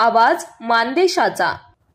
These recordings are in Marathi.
आवाज मानदेशाचा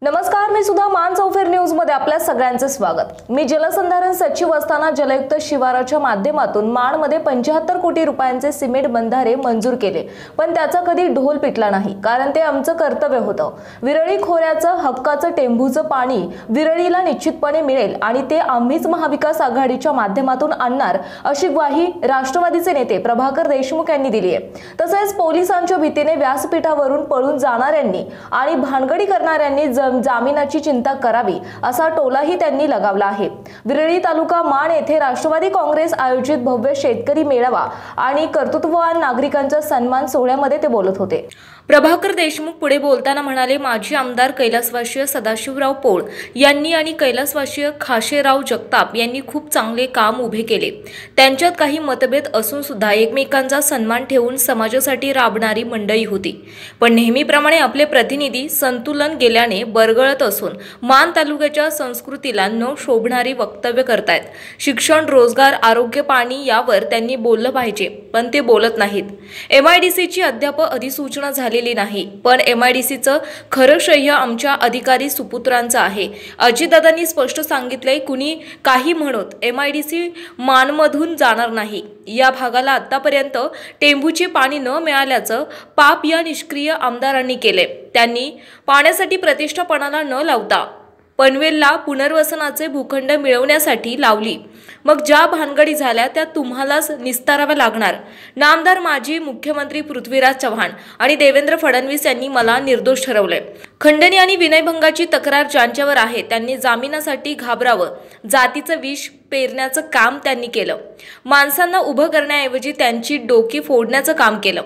नमस्कार मी सुद्धा मान चौफेर न्यूज मध्ये आपल्या सगळ्यांचं स्वागत मी जलसंधारण सचिव असताना जलयुक्त शिवाराच्या माध्यमातून मध्ये पंच्याहत्तर कोटी रुपयांचे सिमेंट बंधारे मंजूर केले पण त्याचा कधी ढोल पिटला नाही कारण ते आमचं कर्तव्य होतं विरळी खोऱ्याचं हक्काचं टेंभूचं पाणी विरळीला निश्चितपणे मिळेल आणि ते आम्हीच महाविकास आघाडीच्या माध्यमातून आणणार अशी ग्वाही राष्ट्रवादीचे नेते प्रभाकर देशमुख यांनी दिली आहे तसेच पोलिसांच्या भीतीने व्यासपीठावरून पळून जाणाऱ्यांनी आणि भानगडी करणाऱ्यांनी जामिनाची चिंता करावी असा टोलाही त्यांनी लगावला आहे विरळी तालुका माण येथे राष्ट्रवादी काँग्रेस आयोजित भव्य शेतकरी मेळावा आणि कर्तृत्ववान नागरिकांचा सन्मान सोहळ्यामध्ये ते बोलत होते प्रभाकर देशमुख पुढे बोलताना म्हणाले माजी आमदार कैलासवासीय सदाशिवराव पोळ यांनी आणि कैलासवासीय खाशेराव जगताप यांनी खूप चांगले काम उभे केले त्यांच्यात काही मतभेद असून सुद्धा एकमेकांचा सन्मान ठेवून समाजासाठी राबणारी मंडळी होती पण नेहमीप्रमाणे आपले प्रतिनिधी संतुलन गेल्याने बरगळत असून मान तालुक्याच्या संस्कृतीला न शोभणारी वक्तव्य करतायत शिक्षण रोजगार आरोग्य पाणी यावर त्यांनी बोललं पाहिजे पण ते बोलत नाहीत एमआयडीसीची अध्यापक अधिसूचना झाली झालेली नाही पण एमआयडीसीचं खरं श्रेय आमच्या अधिकारी सुपुत्रांचं आहे अजितदादांनी स्पष्ट सांगितलंय कुणी काही म्हणत एमआयडीसी मानमधून जाणार नाही या भागाला आतापर्यंत टेंभूचे पाणी न मिळाल्याचं पाप या निष्क्रिय आमदारांनी केले त्यांनी पाण्यासाठी प्रतिष्ठापणाला न लावता पनवेलला पुनर्वसनाचे भूखंड मिळवण्यासाठी लावली मग ज्या भानगडी झाल्या त्या तुम्हालाच निस्ताराव्या लागणार नामदार माजी मुख्यमंत्री पृथ्वीराज चव्हाण आणि देवेंद्र फडणवीस यांनी मला निर्दोष ठरवले खंडणी आणि विनयभंगाची तक्रार ज्यांच्यावर आहे त्यांनी जामिनासाठी घाबरावं जातीचं विष पेरण्याचं काम त्यांनी केलं माणसांना उभं करण्याऐवजी त्यांची डोकी फोडण्याचं काम केलं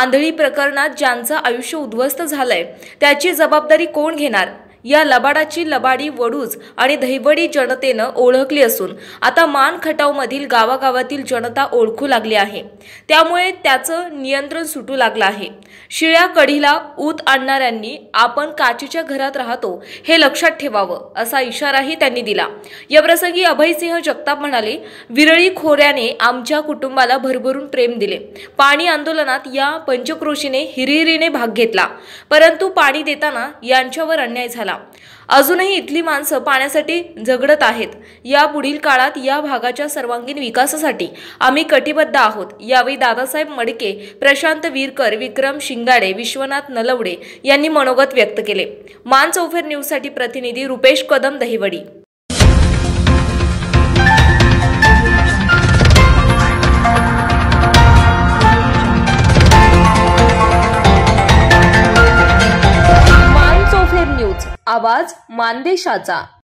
आंधळी प्रकरणात ज्यांचं आयुष्य उद्ध्वस्त झालंय त्याची जबाबदारी कोण घेणार या लबाडाची लबाडी वडूज आणि दहिवडी जनतेनं ओळखली असून आता मान खटावमधील गावागावातील जनता ओळखू लागली आहे त्यामुळे त्याचं नियंत्रण सुटू लागलं आहे शिळ्या कढीला ऊत आणणाऱ्यांनी आपण काचीच्या घरात राहतो हे लक्षात ठेवावं असा इशाराही त्यांनी दिला याप्रसंगी अभयसिंह जगताप म्हणाले विरळी खोऱ्याने आमच्या कुटुंबाला भरभरून प्रेम दिले पाणी आंदोलनात या पंचक्रोशीने हिरहिरीने भाग घेतला परंतु पाणी देताना यांच्यावर अन्याय झाला अजूनही इथली माणसं पाण्यासाठी झगडत आहेत या पुढील काळात या भागाच्या सर्वांगीण विकासासाठी आम्ही कटिबद्ध आहोत यावेळी दादासाहेब मडके प्रशांत वीरकर विक्रम शिंगाडे विश्वनाथ नलवडे यांनी मनोगत व्यक्त केले मान चौफेर न्यूजसाठी प्रतिनिधी रुपेश कदम दहिवडी आवाज मानदेशाचा